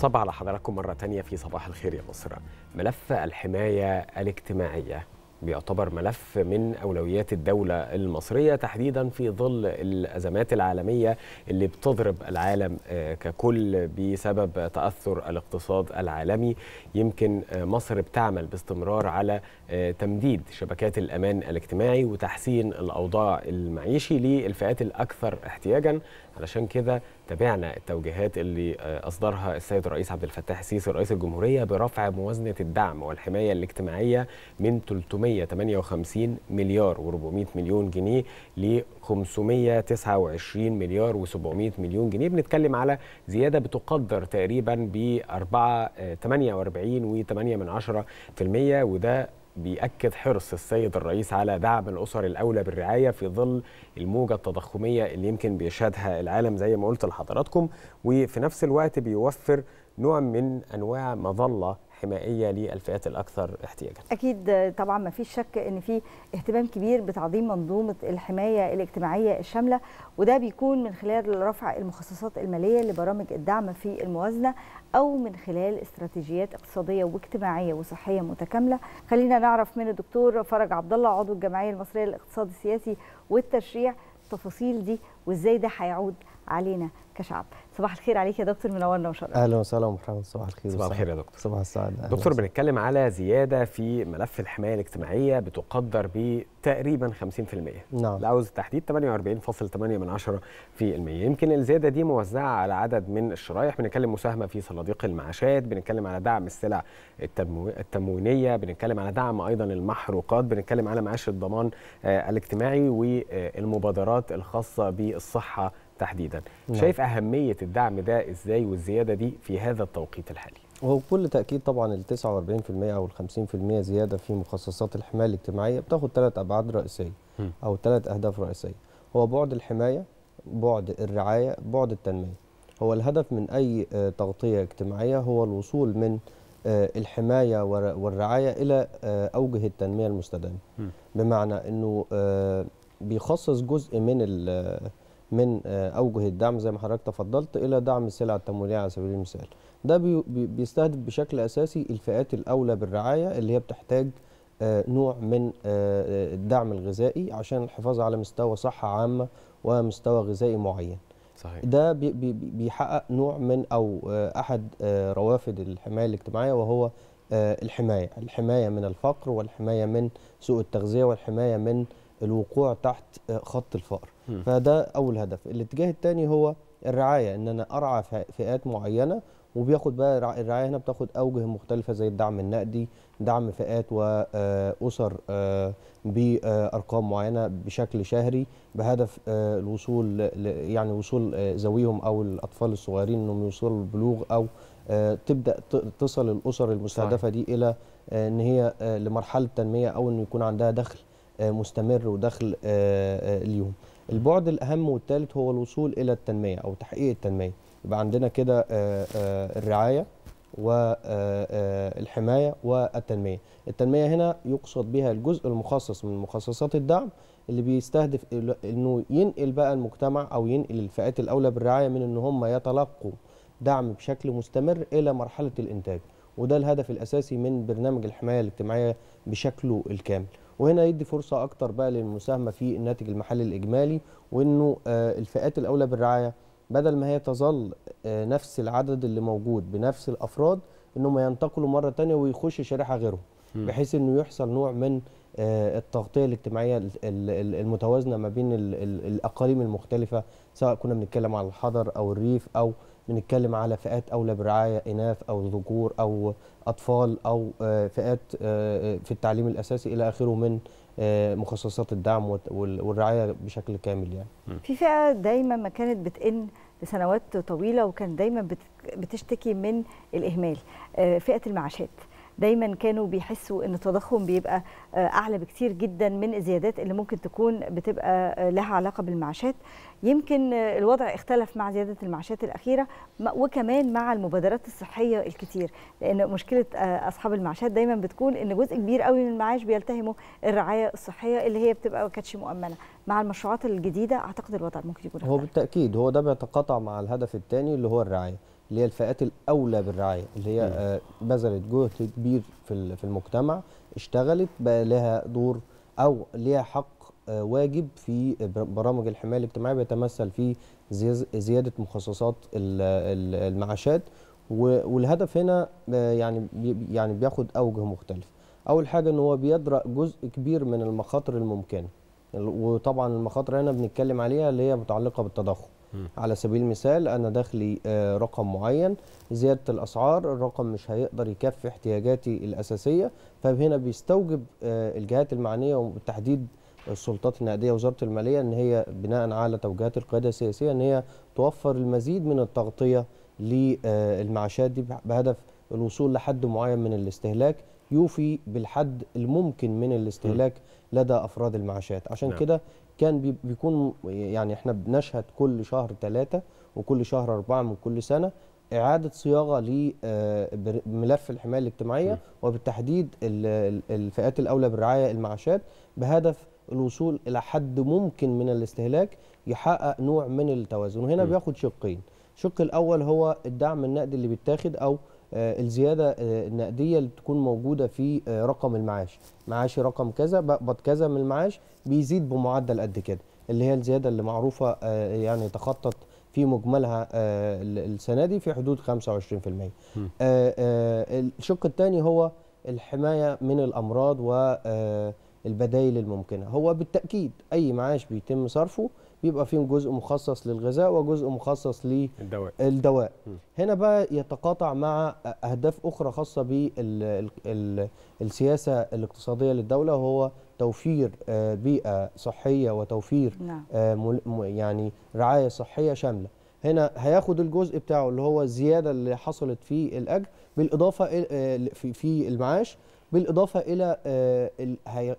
صباح على حضراتكم مرة تانية في صباح الخير يا مصر ملف الحماية الاجتماعية بيعتبر ملف من أولويات الدولة المصرية تحديدا في ظل الأزمات العالمية اللي بتضرب العالم آه، ككل بسبب تأثر الاقتصاد العالمي يمكن آه، مصر بتعمل باستمرار على آه، تمديد شبكات الأمان الاجتماعي وتحسين الأوضاع المعيشي للفئات الأكثر احتياجا علشان كده تابعنا التوجيهات اللي اصدرها السيد الرئيس عبد الفتاح السيسي رئيس الجمهوريه برفع موازنه الدعم والحمايه الاجتماعيه من 300 458 مليار و400 مليون جنيه ل 529 مليار و700 مليون جنيه بنتكلم على زياده بتقدر تقريبا ب 4 48.8% آه، وده بيأكد حرص السيد الرئيس على دعم الأسر الأولى بالرعاية في ظل الموجة التضخمية اللي يمكن بيشهدها العالم زي ما قلت لحضراتكم وفي نفس الوقت بيوفر نوع من أنواع مظلة حمائيه للفئات الاكثر احتياجا. اكيد طبعا ما فيش شك ان في اهتمام كبير بتعظيم منظومه الحمايه الاجتماعيه الشامله وده بيكون من خلال رفع المخصصات الماليه لبرامج الدعم في الموازنه او من خلال استراتيجيات اقتصاديه واجتماعيه وصحيه متكامله. خلينا نعرف من الدكتور فرج عبد الله عضو الجمعيه المصريه للاقتصاد السياسي والتشريع التفاصيل دي وازاي ده هيعود علينا كشعب صباح الخير عليك يا دكتور منورنا وشرفنا اهلا وسهلا محمد صباح الخير صباح الخير يا دكتور صباح السعاده دكتور بنتكلم على زياده في ملف الحمايه الاجتماعيه بتقدر بتقريبا 50% نعم لعاوز التحديد 48.8 في المية يمكن الزياده دي موزعه على عدد من الشرايح بنتكلم مساهمه في صناديق المعاشات بنتكلم على دعم السلع التمو... التموينيه بنتكلم على دعم ايضا المحروقات بنتكلم على معاش الضمان آه، الاجتماعي والمبادرات الخاصه ب الصحه تحديدا نعم. شايف اهميه الدعم ده ازاي والزياده دي في هذا التوقيت الحالي وهو بكل تاكيد طبعا ال 49% او ال 50% زياده في مخصصات الحمايه الاجتماعيه بتاخد ثلاث ابعاد رئيسيه او ثلاث اهداف رئيسيه هو بعد الحمايه بعد الرعايه بعد التنميه هو الهدف من اي آه، تغطيه اجتماعيه هو الوصول من آه، الحمايه والرعايه الى آه، اوجه التنميه المستدامه بمعنى انه بيخصص جزء من من آه، اوجه الدعم زي ما حضرتك تفضلت الى دعم السلع التمويليه على سبيل المثال ده بيستهدف بشكل اساسي الفئات الاولى بالرعايه اللي هي بتحتاج آه، نوع من آه، الدعم الغذائي عشان الحفاظ على مستوى صحه عامه ومستوى غذائي معين صحيح. ده بيحقق نوع من او احد روافد الحمايه الاجتماعيه وهو الحمايه الحمايه من الفقر والحمايه من سوء التغذيه والحمايه من الوقوع تحت خط الفقر م. فده اول هدف الاتجاه الثاني هو الرعايه ان انا ارعى فئات معينه وبياخد بقى الرعايه هنا بتاخد اوجه مختلفه زي الدعم النقدي دعم فئات واسر آه، آه، بارقام معينه بشكل شهري بهدف آه، الوصول يعني وصول ذويهم او الاطفال الصغيرين انهم يوصلوا البلوغ او تبدا تصل الاسر المستهدفه دي الى ان هي لمرحله تنميه او انه يكون عندها دخل آه، مستمر ودخل آه، آه، اليوم البعد الاهم والثالث هو الوصول الى التنميه او تحقيق التنميه يبقى عندنا كده الرعايه والحمايه والتنميه التنميه هنا يقصد بها الجزء المخصص من مخصصات الدعم اللي بيستهدف انه ينقل بقى المجتمع او ينقل الفئات الاولى بالرعايه من ان هم يتلقوا دعم بشكل مستمر الى مرحله الانتاج وده الهدف الاساسي من برنامج الحمايه الاجتماعيه بشكله الكامل وهنا يدي فرصه اكتر بقى للمساهمه في الناتج المحلي الاجمالي وانه آه، الفئات الاولى بالرعايه بدل ما هي تظل آه، نفس العدد اللي موجود بنفس الافراد انهم ينتقلوا مره ثانيه ويخش شريحه غيرهم بحيث انه يحصل نوع من آه، التغطيه الاجتماعيه المتوازنه ما بين الاقاليم المختلفه سواء كنا بنتكلم على الحضر او الريف او بنتكلم على فئات اولى برعايه اناث او ذكور او اطفال او آه، فئات آه، آه، في التعليم الاساسي الى اخره من مخصصات الدعم والرعايه بشكل كامل يعني. في فئه دايما ما كانت بتقن لسنوات طويله وكان دايما بتشتكي من الاهمال فئه المعاشات. دايما كانوا بيحسوا ان التضخم بيبقى آه، اعلى بكتير جدا من الزيادات اللي ممكن تكون بتبقى آه، لها علاقه بالمعاشات يمكن آه، الوضع اختلف مع زياده المعاشات الاخيره وكمان مع المبادرات الصحيه الكتير لان مشكله اصحاب المعاشات دايما بتكون ان جزء كبير قوي من المعاش بيلتهمه الرعايه الصحيه اللي هي بتبقى ما كانتش مؤمنه مع المشروعات الجديده اعتقد الوضع ممكن يكون هو بالتاكيد هو ده بيتقاطع مع الهدف الثاني اللي هو الرعايه اللي هي الفئات الاولى بالرعايه اللي هي آه، بذلت جهد كبير في في المجتمع اشتغلت بقى لها دور او ليها حق آه، واجب في برامج الحمايه الاجتماعيه بيتمثل في زياده مخصصات المعاشات والهدف هنا آه، يعني يعني بياخد اوجه مختلفه اول حاجه ان هو بيدرأ جزء كبير من المخاطر الممكنه وطبعا المخاطر هنا بنتكلم عليها اللي هي متعلقه بالتضخم على سبيل المثال انا دخلي آه، رقم معين زياده الاسعار الرقم مش هيقدر يكفي احتياجاتي الاساسيه فهنا بيستوجب آه، الجهات المعنيه وبالتحديد السلطات النقديه وزاره الماليه ان هي بناء على توجيهات القياده السياسيه ان هي توفر المزيد من التغطيه للمعاشات آه، دي بهدف الوصول لحد معين من الاستهلاك يوفي بالحد الممكن من الاستهلاك لدى افراد المعاشات عشان نعم. كده كان بيكون يعني احنا بنشهد كل شهر ثلاثة وكل شهر أربعة من كل سنة إعادة صياغة لملف آه، الحماية الاجتماعية وبالتحديد الفئات الأولى بالرعاية المعاشات بهدف الوصول إلى حد ممكن من الاستهلاك يحقق نوع من التوازن وهنا بياخد شقين الشق الأول هو الدعم النقدي اللي بيتاخد أو آه، الزياده آه، النقديه اللي بتكون موجوده في آه، رقم المعاش معاشي رقم كذا بقبض كذا من المعاش بيزيد بمعدل قد كده اللي هي الزياده اللي معروفه يعني تخطط في مجملها السنه دي في حدود 25% الشق الثاني هو الحمايه من الامراض والبدائل الممكنه هو بالتاكيد اي معاش بيتم صرفه بيبقى فيهم جزء مخصص للغذاء وجزء مخصص للدواء الدواء هنا بقى يتقاطع مع اهداف اخرى خاصه بالسياسه الاقتصاديه للدوله وهو توفير آه، بيئه صحيه وتوفير نعم. آه، يعني رعايه صحيه شامله هنا هياخد الجزء بتاعه اللي هو الزياده اللي حصلت في الاجر بالاضافه آه، في المعاش بالاضافه الى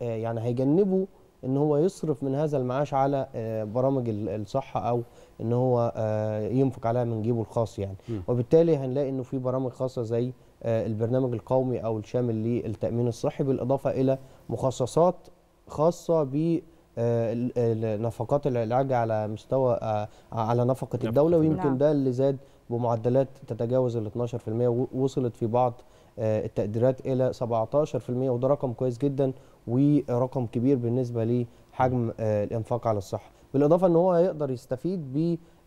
يعني هيجنبوا ان هو يصرف من هذا المعاش على آه، برامج الصحه او ان هو آه، ينفق عليها من جيبه الخاص يعني م. وبالتالي هنلاقي انه في برامج خاصه زي آه، البرنامج القومي او الشامل للتامين الصحي بالاضافه الى مخصصات خاصه ب نفقات العلاج على مستوى على نفقه الدوله ويمكن نعم. ده اللي زاد بمعدلات تتجاوز ال 12% وصلت في بعض آه، التقديرات الى 17% وده رقم كويس جدا ورقم كبير بالنسبه لحجم آه، الانفاق على الصحه بالاضافه ان هو هيقدر يستفيد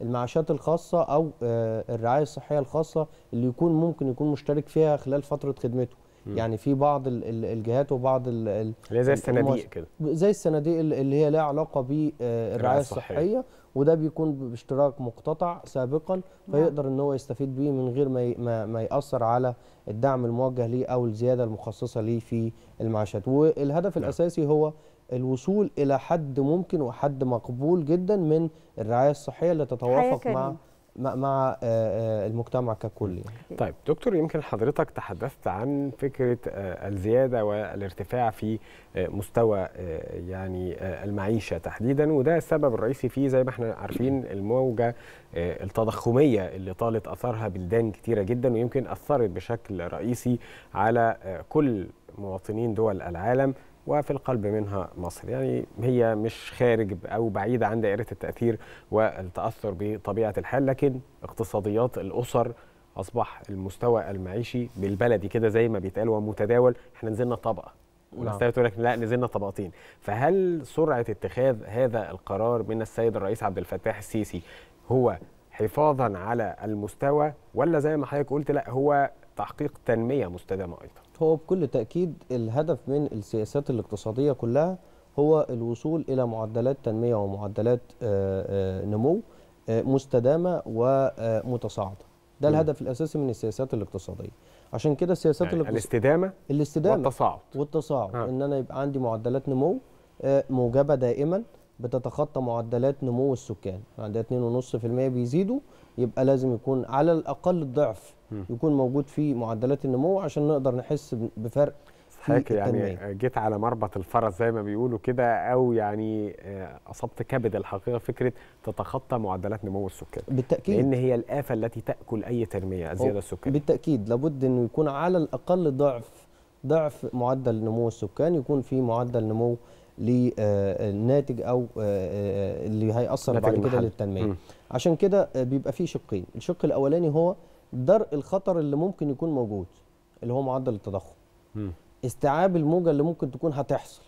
بالمعاشات الخاصه او آه، الرعايه الصحيه الخاصه اللي يكون ممكن يكون مشترك فيها خلال فتره خدمته يعني في بعض الجهات وبعض اللي زي الصناديق كده زي الصناديق اللي هي لها علاقه بالرعايه الصحيه وده بيكون باشتراك مقتطع سابقا نعم. فيقدر ان هو يستفيد بيه من غير ما ما, ما ياثر على الدعم الموجه ليه او الزياده المخصصه ليه في المعاشات والهدف نعم. الاساسي هو الوصول الى حد ممكن وحد مقبول جدا من الرعايه الصحيه اللي تتوافق مع مع آه، آه، المجتمع ككل يعني. طيب دكتور يمكن حضرتك تحدثت عن فكره آه، الزياده والارتفاع في مستوى يعني المعيشه تحديدا وده السبب الرئيسي فيه زي ما احنا عارفين الموجه التضخميه اللي طالت اثرها بلدان كثيره جدا ويمكن اثرت بشكل رئيسي على كل مواطنين دول العالم وفي القلب منها مصر يعني هي مش خارج أو بعيدة عن دائرة التأثير والتأثر بطبيعة الحال لكن اقتصاديات الأسر أصبح المستوى المعيشي بالبلدي كده زي ما بيتقال ومتداول احنا نزلنا طبقة نعم. والاستاذ تقول لك لا نزلنا طبقتين فهل سرعة اتخاذ هذا القرار من السيد الرئيس عبد الفتاح السيسي هو حفاظا على المستوى ولا زي ما حضرتك قلت لا هو تحقيق تنمية مستدامة أيضا هو بكل تأكيد الهدف من السياسات الاقتصادية كلها هو الوصول إلى معدلات تنمية ومعدلات آه، آه، نمو آه، مستدامة ومتصاعدة ده الهدف الأساسي من السياسات الاقتصادية عشان كده السياسات يعني الاقتصادية الاستدامة الاستدامة والتصاعد والتصاعد إن أنا يبقى عندي معدلات نمو موجبة دائما بتتخطى معدلات نمو السكان عندها 2.5% بيزيدوا يبقى لازم يكون على الاقل الضعف يكون موجود في معدلات النمو عشان نقدر نحس بفرق حضرتك يعني جيت على مربط الفرس زي ما بيقولوا كده او يعني آه، اصبت كبد الحقيقه فكره تتخطى معدلات نمو السكان بالتاكيد لان هي الافه التي تاكل اي تنميه زياده السكان بالتاكيد لابد انه يكون على الاقل ضعف ضعف معدل نمو السكان يكون في معدل نمو للناتج او آه، آه، اللي هيأثر بعد كده للتنميه م. عشان كده آه، بيبقى فيه شقين الشق الاولاني هو درء الخطر اللي ممكن يكون موجود اللي هو معدل التضخم م. استيعاب الموجه اللي ممكن تكون هتحصل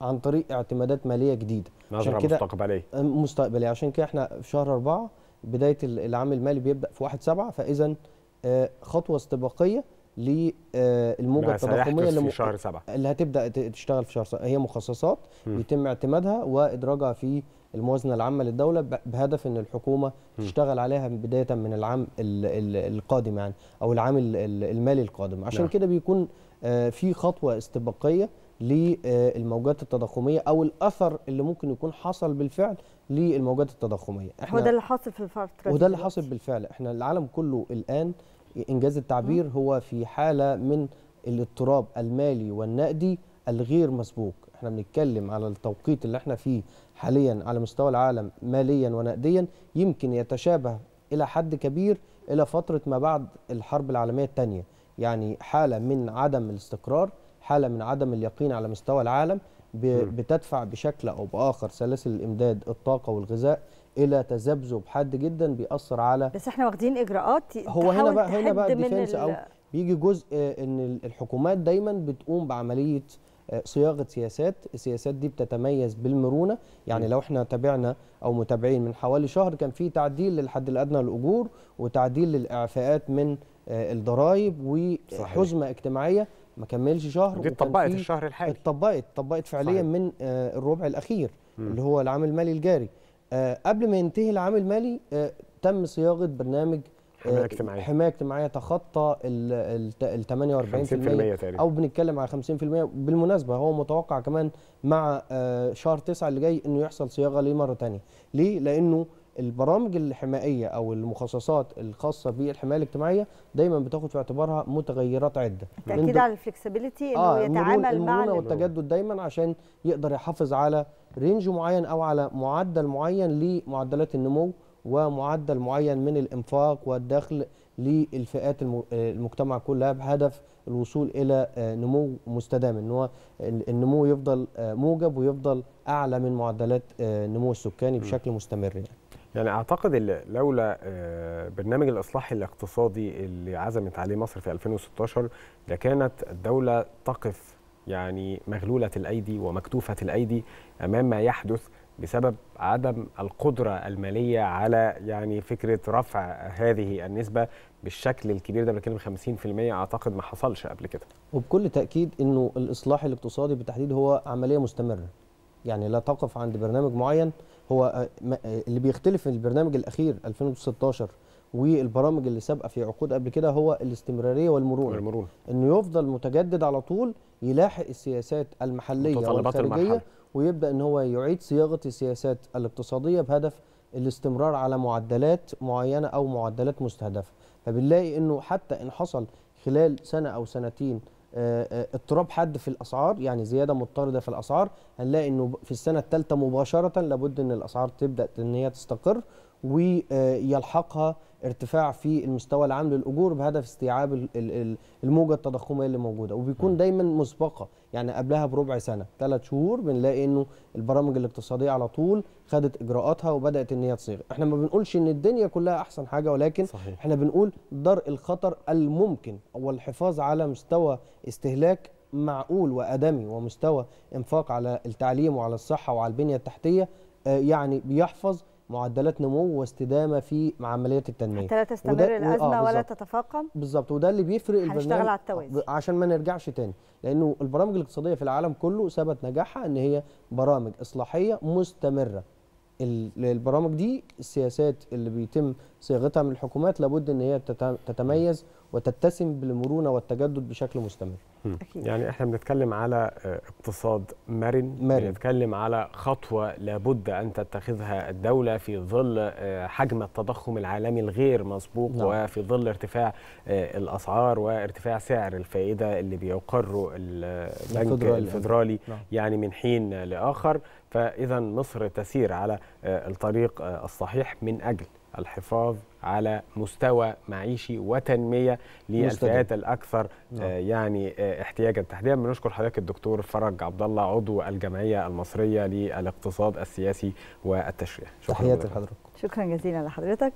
عن طريق اعتمادات ماليه جديده عشان كده مستقبليه مستقبليه عشان كده احنا في شهر أربعة بدايه العام المالي بيبدا في 1 7 فاذا خطوه استباقيه للموجه آه، التضخميه اللي في شهر سبعة. اللي هتبدا تشتغل في شهر سبعة. هي مخصصات م. يتم اعتمادها وادراجها في الموازنه العامه للدوله بهدف ان الحكومه م. تشتغل عليها بدايه من العام القادم يعني او العام المالي القادم عشان نعم. كده بيكون آه، في خطوه استباقيه للموجات آه، التضخميه او الاثر اللي ممكن يكون حصل بالفعل للموجات التضخميه احنا وده اللي حاصل في الفتره وده اللي حاصل بالفعل احنا العالم كله الان إنجاز التعبير هو في حالة من الاضطراب المالي والنقدي الغير مسبوق احنا بنتكلم على التوقيت اللي احنا فيه حاليا على مستوى العالم ماليا ونقديا يمكن يتشابه إلى حد كبير إلى فترة ما بعد الحرب العالمية الثانية يعني حالة من عدم الاستقرار حالة من عدم اليقين على مستوى العالم بتدفع بشكل أو بآخر سلاسل الإمداد الطاقة والغذاء الى تذبذب حاد جدا بيأثر على بس احنا واخدين اجراءات هو هنا بقى هنا بقى الديفنس او بيجي جزء آه، ان الحكومات دايما بتقوم بعمليه آه، صياغه سياسات، السياسات دي بتتميز بالمرونه، يعني لو احنا تابعنا او متابعين من حوالي شهر كان في تعديل للحد الادنى للاجور وتعديل للاعفاءات من آه، الضرائب وحزمه اجتماعيه ما كملش شهر دي اتطبقت الشهر الحالي اتطبقت اتطبقت فعليا صحيح. من الربع الاخير م. اللي هو العام المالي الجاري آه، قبل ما ينتهي العام المالي آه، تم صياغه برنامج آه، حمايه اجتماعيه حمايه اجتماعيه تخطى ال 48% او بنتكلم على 50% بالمناسبه هو متوقع كمان مع شهر 9 اللي جاي انه يحصل صياغه ليه مره ثانيه ليه لانه البرامج الحمائيه او المخصصات الخاصه بالحمايه الاجتماعيه دايما بتاخد في اعتبارها متغيرات عده تاكيد على الفلكسبيليتي انه آه يتعامل مع المرونه والتجدد دايما عشان يقدر يحافظ على رينج معين او على معدل معين لمعدلات النمو ومعدل معين من الانفاق والدخل للفئات المجتمع كلها بهدف الوصول الى آه، نمو مستدام ان هو النمو يفضل آه، موجب ويفضل اعلى من معدلات آه، النمو السكاني بشكل مستمر يعني. يعني اعتقد لولا برنامج الاصلاح الاقتصادي اللي عزمت عليه مصر في 2016 لكانت الدوله تقف يعني مغلولة الأيدي ومكتوفة الأيدي أمام ما يحدث بسبب عدم القدرة المالية على يعني فكرة رفع هذه النسبة بالشكل الكبير ده بنتكلم 50% أعتقد ما حصلش قبل كده وبكل تأكيد أنه الإصلاح الاقتصادي بالتحديد هو عملية مستمرة يعني لا تقف عند برنامج معين هو آه، آه، اللي بيختلف البرنامج الأخير 2016 والبرامج اللي سابقه في عقود قبل كده هو الاستمراريه والمرونه المرونه انه يفضل متجدد على طول يلاحق السياسات المحليه والخارجيه ويبدا ان هو يعيد صياغه السياسات الاقتصاديه بهدف الاستمرار على معدلات معينه او معدلات مستهدفه فبنلاقي انه حتى ان حصل خلال سنه او سنتين آه، آه، اضطراب حد في الاسعار يعني زياده مضطرده في الاسعار هنلاقي انه في السنه الثالثه مباشره لابد ان الاسعار تبدا ان هي تستقر ويلحقها ارتفاع في المستوى العام للاجور بهدف استيعاب الموجه التضخميه اللي موجوده وبيكون دايما مسبقه يعني قبلها بربع سنه ثلاث شهور بنلاقي انه البرامج الاقتصاديه على طول خدت اجراءاتها وبدات ان هي تصيغ احنا ما بنقولش ان الدنيا كلها احسن حاجه ولكن صحيح. احنا بنقول درء الخطر الممكن والحفاظ على مستوى استهلاك معقول وادمي ومستوى انفاق على التعليم وعلى الصحه وعلى البنيه التحتيه آه، يعني بيحفظ معدلات نمو واستدامه في عمليات التنميه حتى لا تستمر وده... آه، الازمه آه ولا تتفاقم بالظبط وده اللي بيفرق البرنامج على التوازن. عشان ما نرجعش تاني لانه البرامج الاقتصاديه في العالم كله ثبت نجاحها ان هي برامج اصلاحيه مستمره البرامج دي السياسات اللي بيتم صياغتها من الحكومات لابد ان هي تتميز وتتسم بالمرونه والتجدد بشكل مستمر أكيد. يعني احنا بنتكلم على آه، اقتصاد مرن, مرن. بنتكلم على خطوه لابد ان تتخذها الدوله في ظل آه، حجم التضخم العالمي الغير مسبوق نعم. وفي ظل ارتفاع آه، الاسعار وارتفاع سعر الفائده اللي بيقره البنك الفدرالي, الفدرالي نعم. يعني من حين لاخر فاذا مصر تسير على الطريق الصحيح من اجل الحفاظ على مستوى معيشي وتنميه للفئات الاكثر نعم. آه، يعني آه، احتياجا تحديدا بنشكر حضرتك الدكتور فرج عبد الله عضو الجمعيه المصريه للاقتصاد السياسي والتشريع شكرا تحياتي لحضرتك شكرا جزيلا لحضرتك